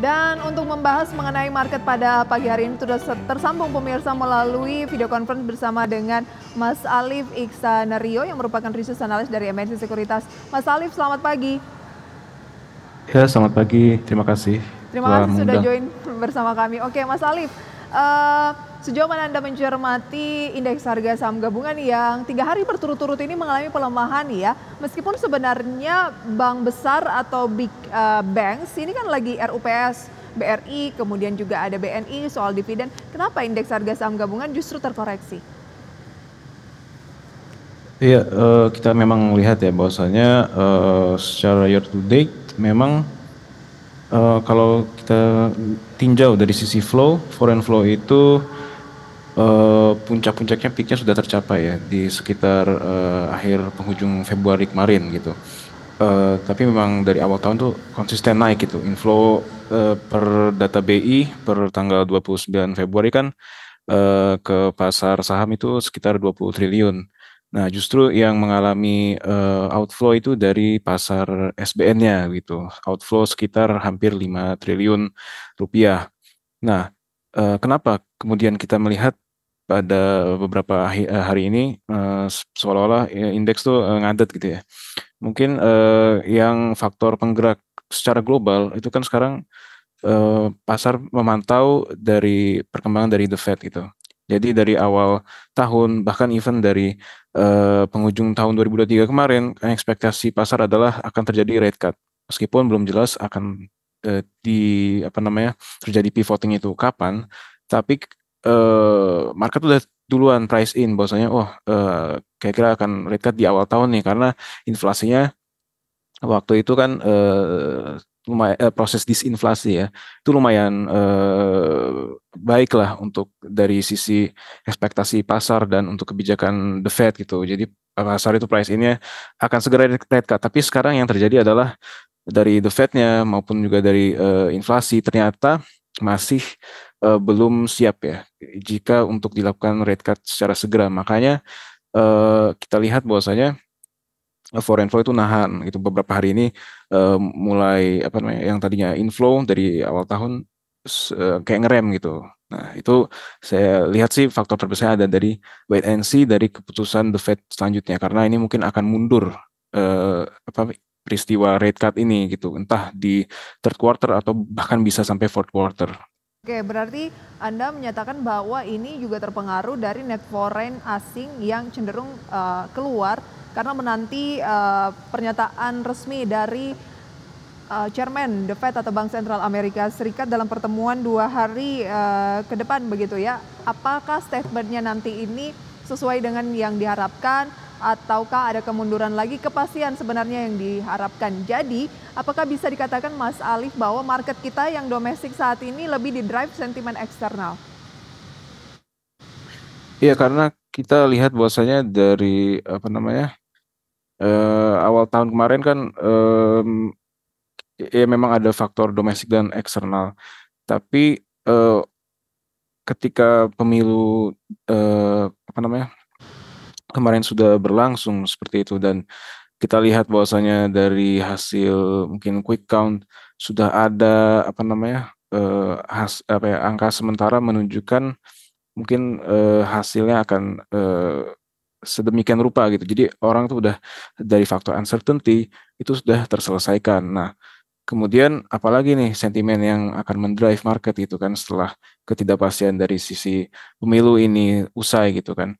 Dan untuk membahas mengenai market pada pagi hari ini sudah tersambung pemirsa melalui video conference bersama dengan Mas Alif Iksanario yang merupakan research analyst dari MNC Sekuritas. Mas Alif, selamat pagi. Ya, selamat pagi. Terima kasih. Terima kasih sudah join bersama kami. Oke, Mas Alif, uh, Sejauh mana Anda mencermati indeks harga saham gabungan yang tiga hari berturut-turut ini mengalami pelemahan ya, meskipun sebenarnya bank besar atau big uh, banks ini kan lagi RUPS, BRI, kemudian juga ada BNI soal dividen. Kenapa indeks harga saham gabungan justru terkoreksi? Iya, uh, kita memang lihat ya bahwasanya uh, secara year to date memang uh, kalau kita tinjau dari sisi flow, foreign flow itu Eh, puncak-puncaknya peaknya sudah tercapai ya di sekitar uh, akhir penghujung Februari kemarin gitu. Uh, tapi memang dari awal tahun tuh konsisten naik gitu. Inflow uh, per data BI per tanggal 29 Februari kan uh, ke pasar saham itu sekitar 20 triliun. Nah, justru yang mengalami uh, outflow itu dari pasar SBN-nya gitu. Outflow sekitar hampir 5 triliun rupiah. Nah, uh, kenapa kemudian kita melihat pada beberapa eh, hari ini eh, seolah-olah ya, indeks tuh eh, ngadet gitu ya. Mungkin yang faktor penggerak secara global itu kan sekarang pasar memantau dari perkembangan dari the Fed gitu. Jadi dari awal tahun bahkan even dari uh, penghujung tahun 2023 kemarin ekspektasi pasar adalah akan terjadi rate cut meskipun belum jelas akan di apa namanya terjadi pivoting itu kapan tapi Eh, market udah duluan price in bahwasanya oh uh, kira-kira akan rate cut di awal tahun nih karena inflasinya waktu itu kan uh, eh, lumayan uh, proses disinflasi ya itu lumayan uh, baik lah untuk dari sisi ekspektasi pasar dan untuk kebijakan the Fed gitu jadi pasar itu price innya akan segera rate cut tapi sekarang yang terjadi adalah dari the Fednya maupun juga dari uh, inflasi ternyata masih uh, belum siap ya jika untuk dilakukan rate cut secara segera. Makanya uh, kita lihat bahwasanya foreign flow itu nahan gitu beberapa hari ini uh, mulai apa namanya yang tadinya inflow dari awal tahun uh, kayak ngerem gitu. Nah, itu saya lihat sih faktor terbesar ada dari wait and see dari keputusan The Fed selanjutnya karena ini mungkin akan mundur uh, apa peristiwa rate cut ini gitu, entah di third quarter atau bahkan bisa sampai fourth quarter. Oke, berarti Anda menyatakan bahwa ini juga terpengaruh dari net foreign asing yang cenderung uh, keluar karena menanti uh, pernyataan resmi dari uh, Chairman The Fed atau Bank Sentral Amerika Serikat dalam pertemuan dua hari uh, ke depan begitu ya. Apakah statementnya nanti ini sesuai dengan yang diharapkan? ataukah ada kemunduran lagi kepastian sebenarnya yang diharapkan. Jadi, apakah bisa dikatakan Mas Alif bahwa market kita yang domestik saat ini lebih di drive sentimen eksternal? Iya, karena kita lihat bahwasanya dari apa namanya? Eh, awal tahun kemarin kan eh, ya memang ada faktor domestik dan eksternal. Tapi eh, ketika pemilu eh, apa namanya? kemarin sudah berlangsung seperti itu dan kita lihat bahwasanya dari hasil mungkin quick count sudah ada apa namanya eh, has, apa ya, angka sementara menunjukkan mungkin eh, hasilnya akan eh, sedemikian rupa gitu. Jadi orang tuh udah dari faktor uncertainty itu sudah terselesaikan. Nah, kemudian apalagi nih sentimen yang akan mendrive market gitu kan setelah ketidakpastian dari sisi pemilu ini usai gitu kan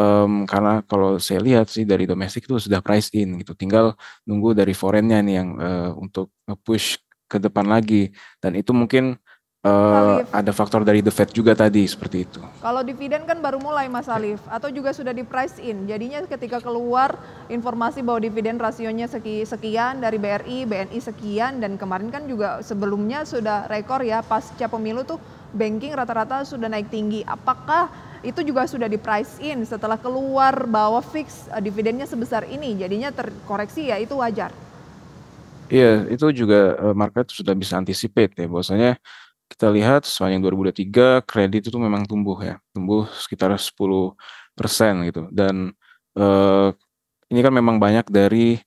um, karena kalau saya lihat sih dari domestik itu sudah price in gitu tinggal nunggu dari foreignnya nih yang uh, untuk push ke depan lagi dan itu mungkin Uh, ada faktor dari the Fed juga tadi seperti itu. Kalau dividen kan baru mulai Mas iya. Alif atau juga sudah di price in. Jadinya ketika keluar informasi bahwa dividen rasionya sekian dari BRI, BNI sekian dan kemarin kan juga sebelumnya sudah rekor ya pasca pemilu tuh banking rata-rata sudah naik tinggi. Apakah itu juga sudah di price in setelah keluar bahwa fix eh, dividennya sebesar ini jadinya terkoreksi ya itu wajar. Iya, itu juga eh, market sudah bisa anticipate ya bahwasanya kita lihat sepanjang 2023 kredit itu memang tumbuh ya, tumbuh sekitar 10% gitu dan uh, ini kan memang banyak dari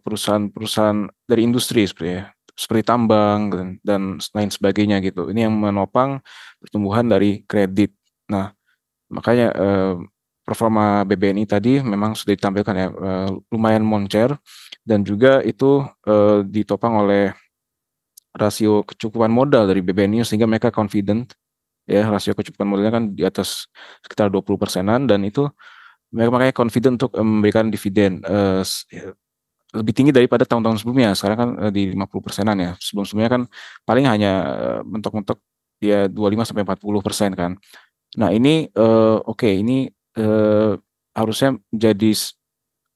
perusahaan-perusahaan dari industri seperti ya, seperti tambang dan, dan lain sebagainya gitu. Ini yang menopang pertumbuhan dari kredit. Nah, makanya eh, performa BBNI tadi memang sudah ditampilkan ya eh, lumayan moncer dan juga itu eh, ditopang oleh rasio kecukupan modal dari BBNI sehingga mereka confident ya rasio kecukupan modalnya kan di atas sekitar 20 persenan dan itu mereka makanya confident untuk eh, memberikan dividen eh, ya, lebih tinggi daripada tahun-tahun sebelumnya sekarang kan eh, di 50 persenan ya sebelum sebelumnya kan paling hanya eh, mentok-mentok eh, dia 25 sampai 40 persen kan Nah ini uh, oke okay, ini uh, harusnya jadi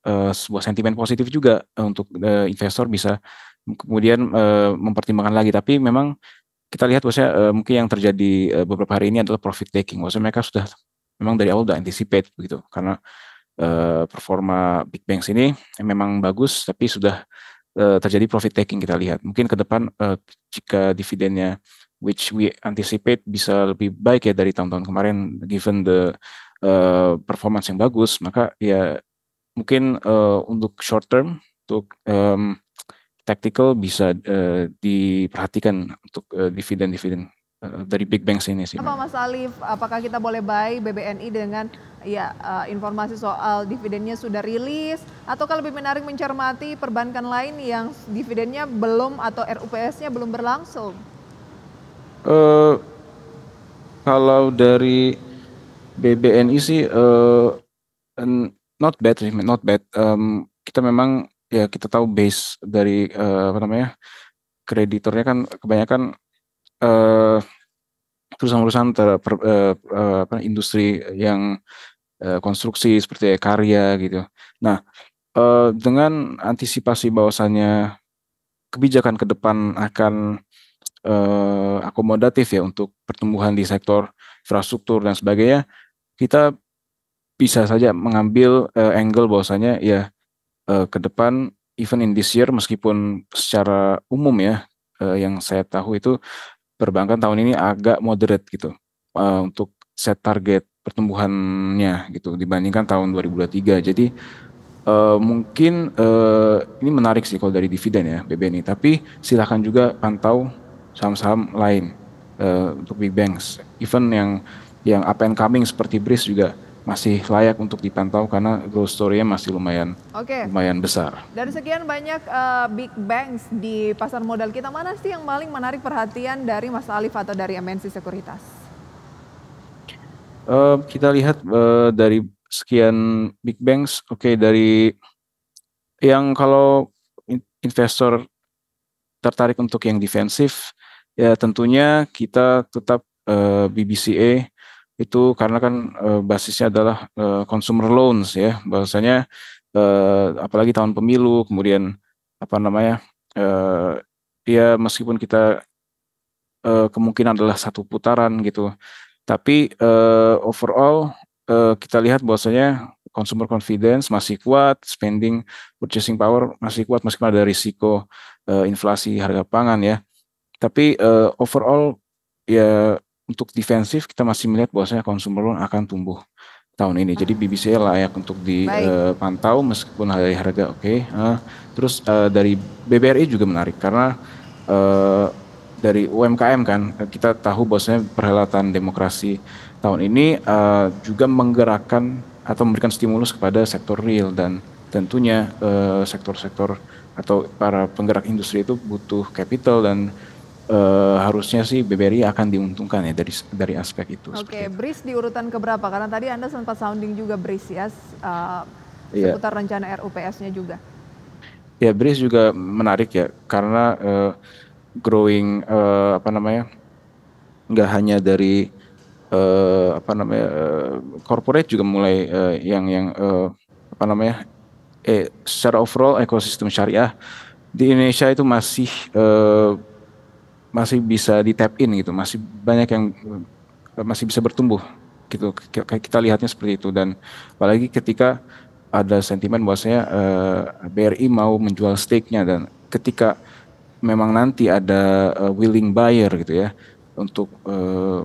uh, sebuah sentimen positif juga untuk uh, investor bisa kemudian uh, mempertimbangkan lagi. Tapi memang kita lihat bosnya uh, mungkin yang terjadi uh, beberapa hari ini adalah profit taking. bosnya mereka sudah memang dari awal sudah anticipate begitu karena uh, performa big banks ini memang bagus tapi sudah terjadi profit taking kita lihat. Mungkin ke depan jika dividennya which we anticipate bisa lebih baik ya dari tahun-tahun kemarin given the uh, performance yang bagus maka ya mungkin uh, untuk short term untuk um, tactical bisa uh, diperhatikan untuk uh, dividen dividen uh, dari big banks ini sih. Apa Mas Alif, apakah kita boleh buy BBNI dengan ya uh, informasi soal dividennya sudah rilis ataukah lebih menarik mencermati perbankan lain yang dividennya belum atau RUPS-nya belum berlangsung? uh, kalau dari BBNI sih uh, not bad sih, not bad. Um, kita memang ya kita tahu base dari uh, apa namanya kreditornya kan kebanyakan uh, perusahaan-perusahaan ter, per, uh, uh, industri yang uh, konstruksi seperti karya gitu. Nah uh, dengan antisipasi bahwasannya kebijakan ke depan akan uh, akomodatif ya untuk pertumbuhan di sektor infrastruktur dan sebagainya, kita bisa saja mengambil uh, angle bahwasanya ya uh, ke depan even in this year meskipun secara umum ya uh, yang saya tahu itu perbankan tahun ini agak moderate gitu uh, untuk set target pertumbuhannya gitu dibandingkan tahun 2023. Jadi Uh, mungkin uh, ini menarik sih kalau dari dividen ya BBNI. Tapi silahkan juga pantau saham-saham lain uh, untuk big banks. Even yang yang up and coming seperti BRIS juga masih layak untuk dipantau karena growth story-nya masih lumayan okay. lumayan besar. Dari sekian banyak uh, big banks di pasar modal kita, mana sih yang paling menarik perhatian dari Mas Alif atau dari MNC Sekuritas? Uh, kita lihat uh, dari sekian big banks, oke okay, dari yang kalau investor tertarik untuk yang defensif Ya tentunya kita tetap uh, eh, BBCA itu karena kan uh, basisnya adalah uh, consumer loans ya, bahasanya uh, apalagi tahun pemilu, kemudian apa namanya uh, ya meskipun kita uh, kemungkinan adalah satu putaran gitu, tapi uh, overall uh, kita lihat bahwasanya consumer confidence masih kuat, spending purchasing power masih kuat meskipun ada risiko uh, inflasi harga pangan ya. Tapi uh, overall ya untuk defensif kita masih melihat bahwasanya consumer loan akan tumbuh tahun ini. Jadi ah. BBC layak untuk dipantau eh, uh, meskipun harga harga oke. Okay. Uh, eh. terus uh, dari BBRI juga menarik karena uh, dari UMKM kan kita tahu bahwasanya perhelatan demokrasi tahun ini uh, juga menggerakkan atau memberikan stimulus kepada sektor real dan tentunya sektor-sektor uh, sektor -sektor atau para penggerak industri itu butuh capital dan uh, harusnya sih BBRI akan diuntungkan ya dari dari aspek itu. Oke, okay, BRIS di urutan keberapa? Karena tadi Anda sempat sounding juga BRIS ya, uh, seputar rencana RUPS-nya juga. Ya, yeah, BRIS juga menarik ya, karena uh, growing uh, apa namanya, nggak hanya dari uh, apa namanya uh, corporate juga mulai uh, yang yang uh, apa namanya, eh, secara overall ekosistem syariah di Indonesia itu masih uh, masih bisa di tap in gitu, masih banyak yang masih bisa bertumbuh gitu. Kita lihatnya seperti itu dan apalagi ketika ada sentimen bahwasanya uh, eh, BRI mau menjual stake-nya dan ketika memang nanti ada uh, willing buyer gitu ya untuk uh,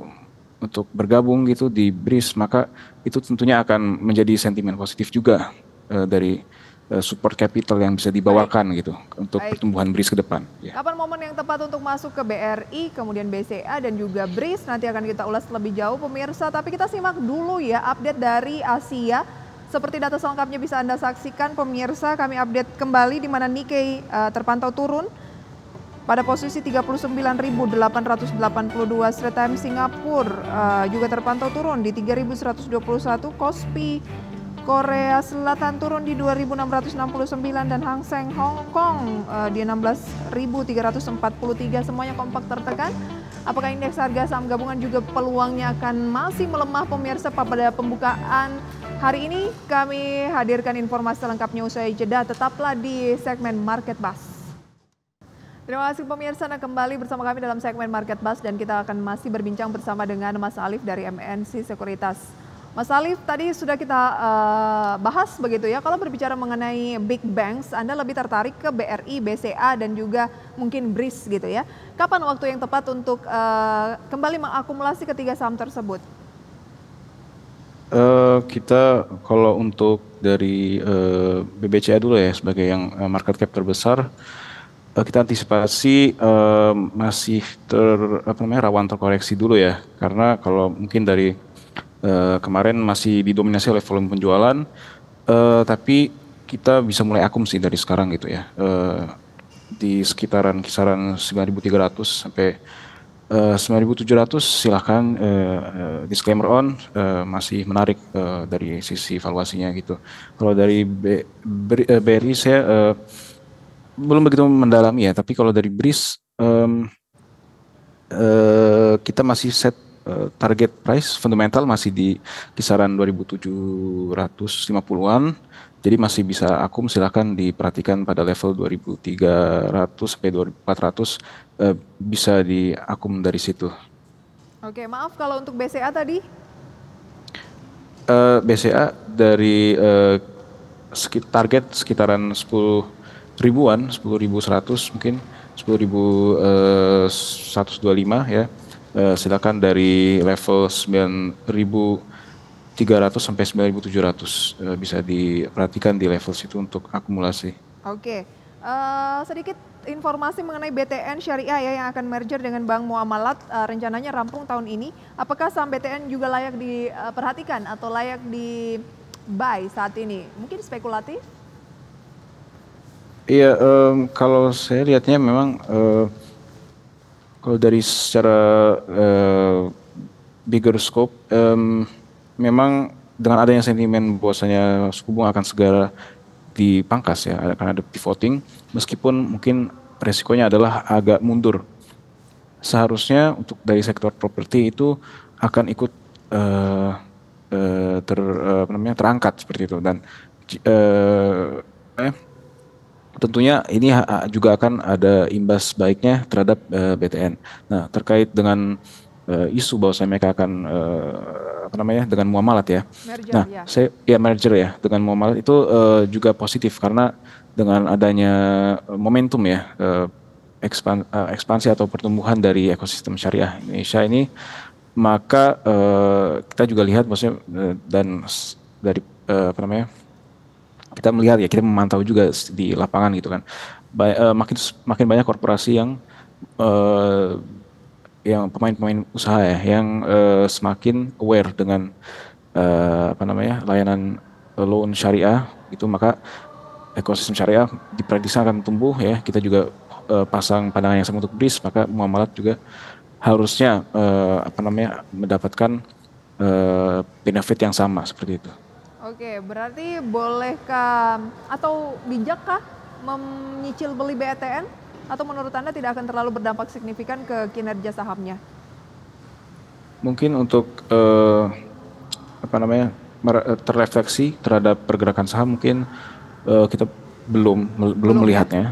untuk bergabung gitu di BRIS maka itu tentunya akan menjadi sentimen positif juga uh, dari Eh, support capital yang bisa dibawakan Baik. gitu untuk Baik. pertumbuhan BRIS ke depan. Ya. Kapan momen yang tepat untuk masuk ke BRI, kemudian BCA dan juga BRIS nanti akan kita ulas lebih jauh pemirsa. Tapi kita simak dulu ya update dari Asia. Seperti data selengkapnya bisa Anda saksikan pemirsa, kami update kembali di mana Nikkei uh, terpantau turun pada posisi 39.882 Time Singapura uh, juga terpantau turun di 3.121 Kospi Korea Selatan turun di 2669 dan Hang Seng Hong Kong uh, di 16343 semuanya kompak tertekan. Apakah indeks harga saham gabungan juga peluangnya akan masih melemah pemirsa pada pembukaan hari ini? Kami hadirkan informasi lengkapnya usai jeda. Tetaplah di segmen Market Bus. Terima kasih pemirsa nah, kembali bersama kami dalam segmen Market Bus dan kita akan masih berbincang bersama dengan Mas Alif dari MNC Sekuritas. Mas Alif, tadi sudah kita uh, bahas begitu ya. Kalau berbicara mengenai big banks, Anda lebih tertarik ke BRI, BCA, dan juga mungkin BRIS gitu ya. Kapan waktu yang tepat untuk uh, kembali mengakumulasi ketiga saham tersebut? Uh, kita kalau untuk dari uh, BBCA dulu ya sebagai yang market cap terbesar, uh, kita antisipasi uh, masih ter apa namanya rawan terkoreksi dulu ya. Karena kalau mungkin dari Eh, kemarin masih didominasi oleh volume penjualan, uh, tapi kita bisa mulai akumsi dari sekarang gitu ya. Uh, di sekitaran kisaran 9.300 sampai uh, 9.700 silahkan uh, disclaimer on uh, masih menarik uh, dari sisi valuasinya gitu. Kalau dari BRI saya uh, belum begitu mendalami ya, tapi kalau dari BRIS um, uh, kita masih set Eh, target price fundamental masih di kisaran 2750-an. Jadi masih bisa akum silahkan diperhatikan pada level 2300 sampai 2400 uh, eh, bisa diakum dari situ. Oke, maaf kalau untuk BCA tadi? Eh, BCA dari uh, sekit target sekitaran 10 ribuan, 10.100 mungkin, 10.125 ya uh, silakan dari level 9.300 sampai 9.700 uh, eh, bisa diperhatikan di level situ untuk akumulasi. Oke, okay. uh, eh, sedikit informasi mengenai BTN Syariah ya yang akan merger dengan Bank Muamalat uh, rencananya rampung tahun ini. Apakah saham BTN juga layak diperhatikan atau layak di buy saat ini? Mungkin spekulatif? Iya, um, kalau saya lihatnya memang uh, kalau dari secara uh, bigger scope, um, memang dengan adanya sentimen bahwasanya suku bunga akan segera dipangkas ya, akan ada pivoting, meskipun mungkin resikonya adalah agak mundur. Seharusnya untuk dari sektor properti itu akan ikut uh, uh, ter uh, namanya terangkat seperti itu dan uh, eh, tentunya ini juga akan ada imbas baiknya terhadap uh, eh, BTN. Nah, terkait dengan uh, isu bahwa saya mereka akan uh, apa namanya dengan muamalat ya. Merger, nah, ya. saya ya merger ya dengan muamalat itu uh, juga positif karena dengan adanya momentum ya uh, ekspansi atau pertumbuhan dari ekosistem syariah Indonesia ini maka uh, kita juga lihat maksudnya uh, dan dari uh, apa namanya kita melihat ya kita memantau juga di lapangan gitu kan ba uh, makin makin banyak korporasi yang uh, yang pemain-pemain usaha ya yang uh, semakin aware dengan uh, apa namanya layanan loan syariah itu maka ekosistem syariah diprediksi akan tumbuh ya kita juga uh, pasang pandangan yang sama untuk BRIS maka muamalat juga harusnya uh, apa namanya mendapatkan uh, benefit yang sama seperti itu. Oke, berarti bolehkah atau bijakkah menyicil beli BTN e atau menurut Anda tidak akan terlalu berdampak signifikan ke kinerja sahamnya? Mungkin untuk eh, apa namanya eh, terrefleksi terhadap pergerakan saham mungkin eh, kita belum, belum belum ya? melihatnya.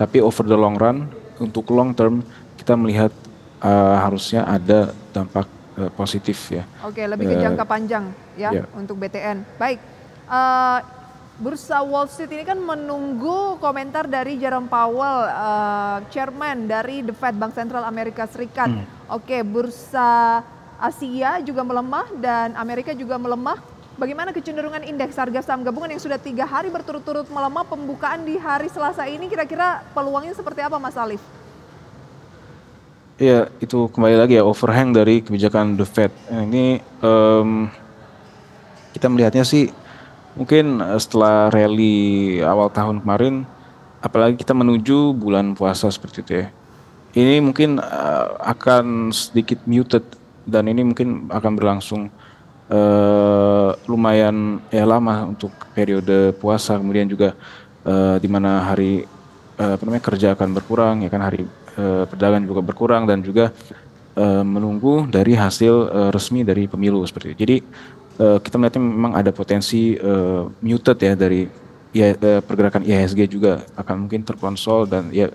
Tapi over the long run untuk long term kita melihat eh, harusnya ada dampak uh, positif ya. Oke, lebih ke jangka eh, panjang ya yeah. untuk BTN. Baik. Uh, Bursa Wall Street ini kan menunggu komentar dari Jerome Powell, uh, chairman dari The Fed Bank Sentral Amerika Serikat. Hmm. Oke, bursa Asia juga melemah dan Amerika juga melemah. Bagaimana kecenderungan indeks harga saham gabungan yang sudah tiga hari berturut-turut melemah pembukaan di hari Selasa ini kira-kira peluangnya seperti apa Mas Alif? Iya, itu kembali lagi ya overhang dari kebijakan the Fed. Nah, ini um, kita melihatnya sih mungkin eh, setelah rally awal tahun kemarin, apalagi kita menuju bulan puasa seperti itu ya. Ini mungkin uh, akan sedikit muted dan ini mungkin akan berlangsung uh, lumayan ya lama untuk periode puasa kemudian juga uh, di mana hari uh, apa namanya kerja akan berkurang ya kan hari eh, perdagangan juga berkurang dan juga eh, menunggu dari hasil eh, resmi dari pemilu seperti itu. Jadi eh, kita melihatnya memang ada potensi eh, muted ya dari ya, pergerakan IHSG juga akan mungkin terkonsol dan ya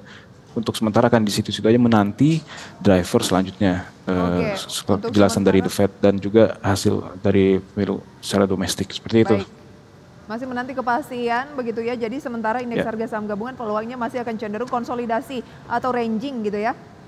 untuk sementara kan di situ-situ aja menanti driver selanjutnya eh, okay. uh, penjelasan dari The Fed dan juga hasil dari pemilu secara domestik seperti Baik. itu. Masih menanti kepastian begitu ya. Jadi sementara indeks yeah. harga saham gabungan peluangnya masih akan cenderung konsolidasi atau ranging gitu ya.